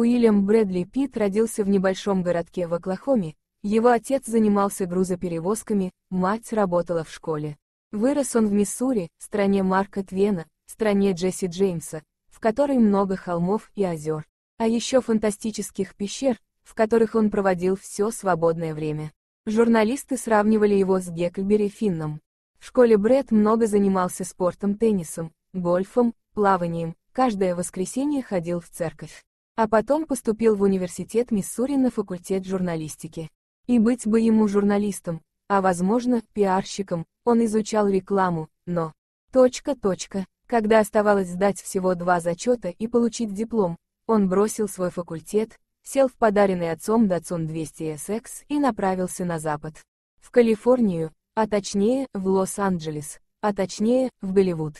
Уильям Брэдли Питт родился в небольшом городке в Оклахоме, его отец занимался грузоперевозками, мать работала в школе. Вырос он в Миссури, стране Марка Твена, стране Джесси Джеймса, в которой много холмов и озер, а еще фантастических пещер, в которых он проводил все свободное время. Журналисты сравнивали его с Гекльбери Финном. В школе Брэд много занимался спортом, теннисом, гольфом, плаванием, каждое воскресенье ходил в церковь. А потом поступил в университет Миссури на факультет журналистики. И быть бы ему журналистом, а возможно, пиарщиком, он изучал рекламу, но... Точка, точка. Когда оставалось сдать всего два зачета и получить диплом, он бросил свой факультет, сел в подаренный отцом Datsun 200SX и направился на запад. В Калифорнию, а точнее, в Лос-Анджелес, а точнее, в Голливуд.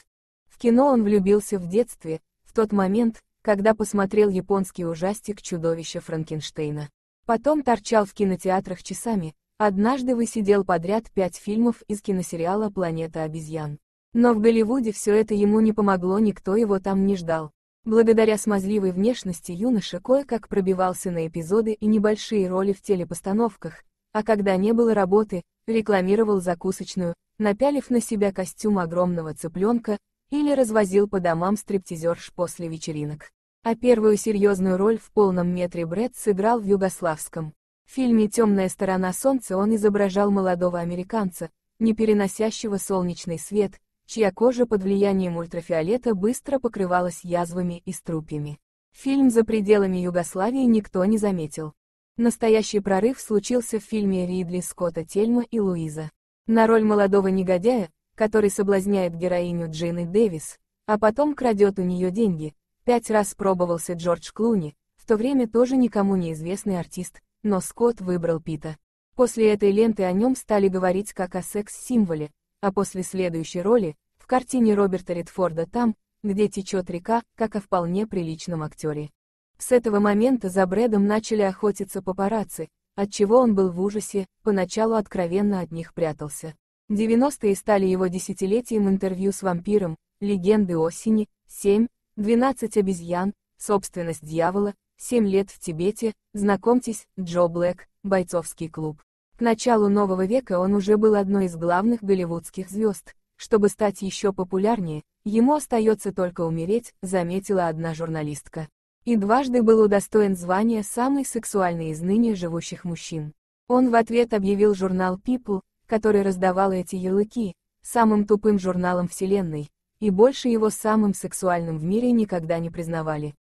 В кино он влюбился в детстве, в тот момент, когда посмотрел японский ужастик «Чудовище Франкенштейна». Потом торчал в кинотеатрах часами, однажды высидел подряд пять фильмов из киносериала «Планета обезьян». Но в Голливуде все это ему не помогло, никто его там не ждал. Благодаря смазливой внешности юноша кое-как пробивался на эпизоды и небольшие роли в телепостановках, а когда не было работы, рекламировал закусочную, напялив на себя костюм огромного цыпленка, или развозил по домам стриптизерш после вечеринок. А первую серьезную роль в полном метре Брэд сыграл в югославском. В фильме «Темная сторона солнца» он изображал молодого американца, не переносящего солнечный свет, чья кожа под влиянием ультрафиолета быстро покрывалась язвами и струпьями. Фильм за пределами Югославии никто не заметил. Настоящий прорыв случился в фильме Ридли Скотта Тельма и Луиза. На роль молодого негодяя, который соблазняет героиню Джины Дэвис, а потом крадет у нее деньги. Пять раз пробовался Джордж Клуни, в то время тоже никому неизвестный артист, но Скотт выбрал Пита. После этой ленты о нем стали говорить как о секс-символе, а после следующей роли, в картине Роберта Редфорда там, где течет река, как о вполне приличном актере. С этого момента за Брэдом начали охотиться папарацци, отчего он был в ужасе, поначалу откровенно от них прятался. 90-е стали его десятилетием интервью с вампиром, легенды осени, 7, 12 обезьян, собственность дьявола, 7 лет в Тибете, знакомьтесь, Джо Блэк, бойцовский клуб. К началу нового века он уже был одной из главных голливудских звезд. Чтобы стать еще популярнее, ему остается только умереть, заметила одна журналистка. И дважды был удостоен звания самый сексуальный из ныне живущих мужчин. Он в ответ объявил журнал People, который раздавал эти ярлыки, самым тупым журналом вселенной, и больше его самым сексуальным в мире никогда не признавали.